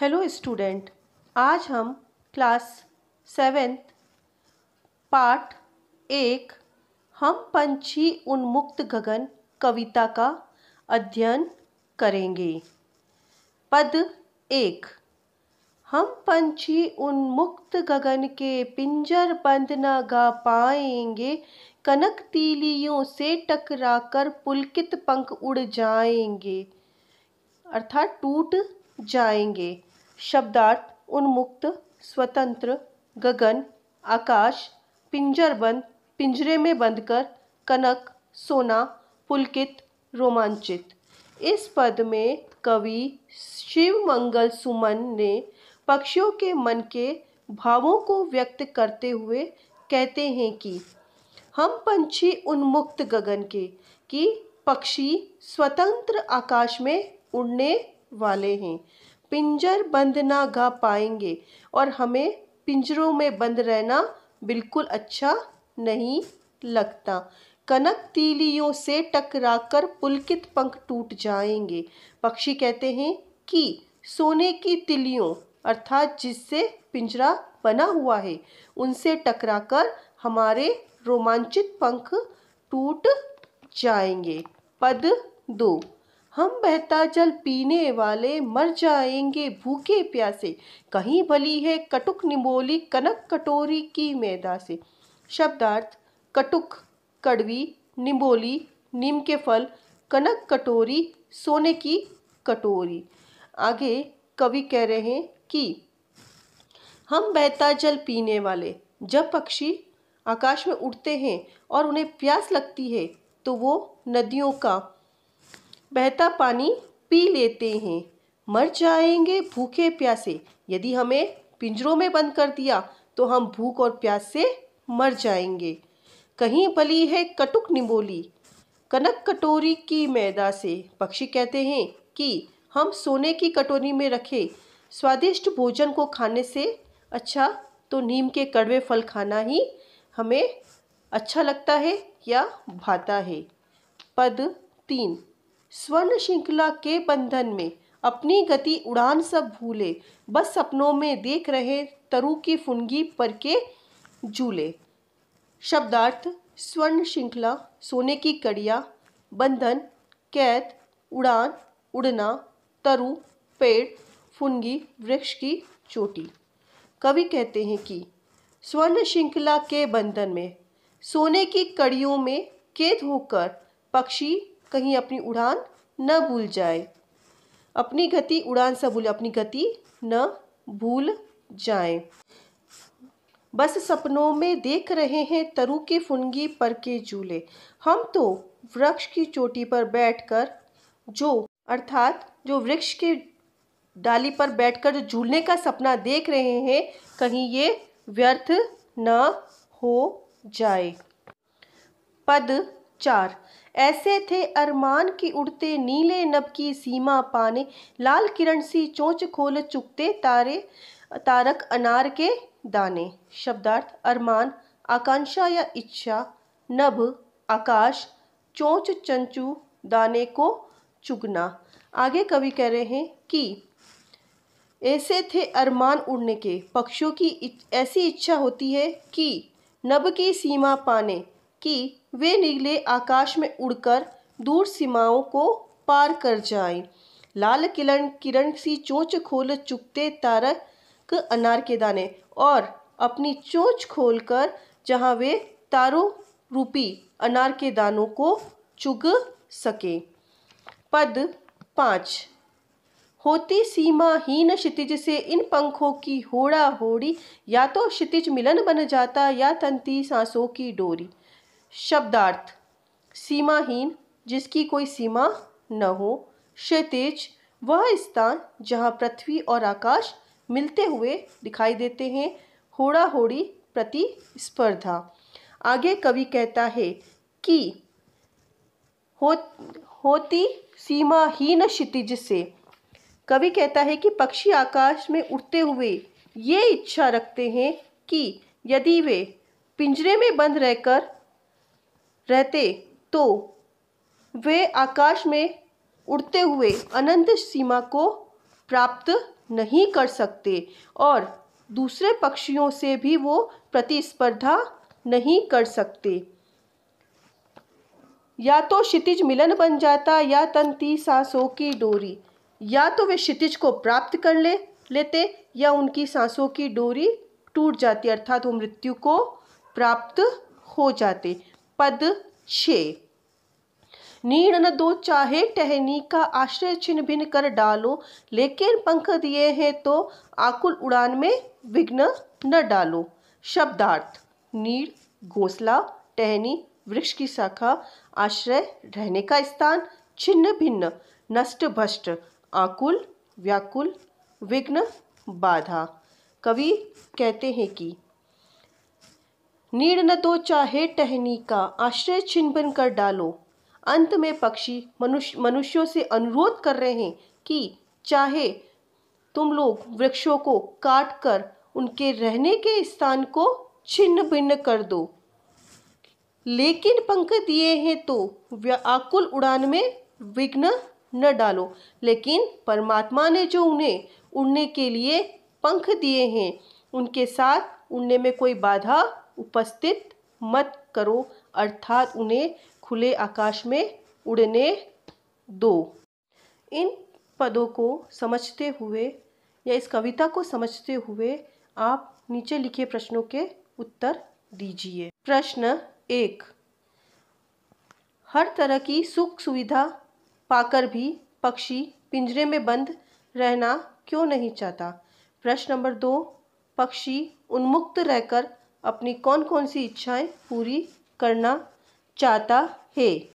Hello student आज हम class seventh part एक हम पंछी उन्मुक्त गगन कविता का अध्ययन करेंगे पद एक हम पंछी उन्मुक्त गगन के पिंजर बंद न गा पाएंगे कनक तीलियों से टकराकर पुलकित पंख उड़ जाएंगे अर्थात टूट जाएंगे शब्दार्थ उन्मुक्त स्वतंत्र गगन आकाश पिंजरबंद पिंजरे में बंद कर कनक सोना पुलकित रोमांचित इस पद में कवि शिव मंगल सुमन ने पक्षियों के मन के भावों को व्यक्त करते हुए कहते हैं कि हम पंछी उन्मुक्त गगन के कि पक्षी स्वतंत्र आकाश में उड़ने वाले हैं पिंजर बंद ना गा पाएंगे और हमें पिंजरों में बंद रहना बिल्कुल अच्छा नहीं लगता कनक तीलियों से टकराकर पुलकित पंख टूट जाएंगे पक्षी कहते हैं कि सोने की तिलियों अर्थात जिससे पिंजरा बना हुआ है उनसे टकराकर हमारे रोमांचित पंख टूट जाएंगे पद दो हम बहता जल पीने वाले मर जाएंगे भूखे प्यासे कहीं भली है कटुक निमोली कनक कटोरी की मैदा से शब्दार्थ कटुक कड़वी निम्बोली नीम के फल कनक कटोरी सोने की कटोरी आगे कवि कह रहे हैं कि हम बहता जल पीने वाले जब पक्षी आकाश में उड़ते हैं और उन्हें प्यास लगती है तो वो नदियों का बहता पानी पी लेते हैं मर जाएंगे भूखे प्यासे यदि हमें पिंजरों में बंद कर दिया तो हम भूख और प्यास से मर जाएंगे कहीं भली है कटुक निमोली कनक कटोरी की मैदा से पक्षी कहते हैं कि हम सोने की कटोरी में रखे स्वादिष्ट भोजन को खाने से अच्छा तो नीम के कड़वे फल खाना ही हमें अच्छा लगता है या भाता है पद तीन स्वर्ण श्रृंखला के बंधन में अपनी गति उड़ान सब भूले बस सपनों में देख रहे तरु की फुनगी पर के झूले शब्दार्थ स्वर्ण श्रृंखला सोने की कड़िया बंधन कैद उड़ान उड़ना तरु पेड़ फुनगी वृक्ष की चोटी कवि कहते हैं कि स्वर्ण श्रृंखला के बंधन में सोने की कड़ियों में कैद होकर पक्षी कहीं अपनी उड़ान न भूल जाए अपनी गति उड़ान से भूल अपनी गति न भूल जाए बस सपनों में देख रहे हैं तरु के फुनगी पर के झूले हम तो वृक्ष की चोटी पर बैठकर जो अर्थात जो वृक्ष के डाली पर बैठकर जो झूलने का सपना देख रहे हैं कहीं ये व्यर्थ न हो जाए पद चार ऐसे थे अरमान की उड़ते नीले नब की सीमा पाने लाल किरण सी चोंच खोल चुकते तारे तारक अनार के दाने शब्दार्थ अरमान आकांक्षा या इच्छा नभ आकाश चोंच चंचू दाने को चुगना आगे कवि कह रहे हैं कि ऐसे थे अरमान उड़ने के पक्षियों की ऐसी इच्छा होती है कि नभ की सीमा पाने की वे नीले आकाश में उड़कर दूर सीमाओं को पार कर जाएं। लाल किरण किरण सी चोंच खोल चुकते तारक अनार के दाने और अपनी चोंच खोलकर जहां वे तारों रूपी अनार के दानों को चुग सके पद पाँच होती सीमाहीन क्षितिज से इन पंखों की होड़ा होड़ी या तो क्षितिज मिलन बन जाता या तंती सांसों की डोरी शब्दार्थ सीमाहीन जिसकी कोई सीमा न हो क्षेत्रेज वह स्थान जहाँ पृथ्वी और आकाश मिलते हुए दिखाई देते हैं होड़ा होड़ी प्रतिस्पर्धा आगे कवि कहता है कि हो होती सीमाहीन क्षितिज से कवि कहता है कि पक्षी आकाश में उड़ते हुए ये इच्छा रखते हैं कि यदि वे पिंजरे में बंद रहकर रहते तो वे आकाश में उड़ते हुए अनंत सीमा को प्राप्त नहीं कर सकते और दूसरे पक्षियों से भी वो प्रतिस्पर्धा नहीं कर सकते या तो क्षितिज मिलन बन जाता या तंती सांसों की डोरी या तो वे क्षितिज को प्राप्त कर ले लेते या उनकी सांसों की डोरी टूट जाती अर्थात वो मृत्यु को प्राप्त हो जाते पद छे नीण न दो चाहे टहनी का आश्रय छिन्न भिन्न कर डालो लेकिन पंख दिए हैं तो आकुल उड़ान में विघ्न न डालो शब्दार्थ नीर घोसला टहनी वृक्ष की शाखा आश्रय रहने का स्थान छिन्न भिन्न नष्ट भ्रष्ट आकुल व्याकुल विघ्न बाधा कवि कहते हैं कि नीड़ न तो चाहे टहनी का आश्रय छिन बन कर डालो अंत में पक्षी मनुष्य मनुष्यों से अनुरोध कर रहे हैं कि चाहे तुम लोग वृक्षों को काट कर उनके रहने के स्थान को छिन्न भिन्न कर दो लेकिन पंख दिए हैं तो व्याकुल उड़ान में विघ्न न डालो लेकिन परमात्मा ने जो उन्हें उड़ने के लिए पंख दिए हैं उनके साथ उड़ने में कोई बाधा उपस्थित मत करो अर्थात उन्हें खुले आकाश में उड़ने दो इन पदों को समझते हुए या इस कविता को समझते हुए आप नीचे लिखे प्रश्नों के उत्तर दीजिए प्रश्न एक हर तरह की सुख सुविधा पाकर भी पक्षी पिंजरे में बंद रहना क्यों नहीं चाहता प्रश्न नंबर दो पक्षी उन्मुक्त रहकर अपनी कौन कौन सी इच्छाएं पूरी करना चाहता है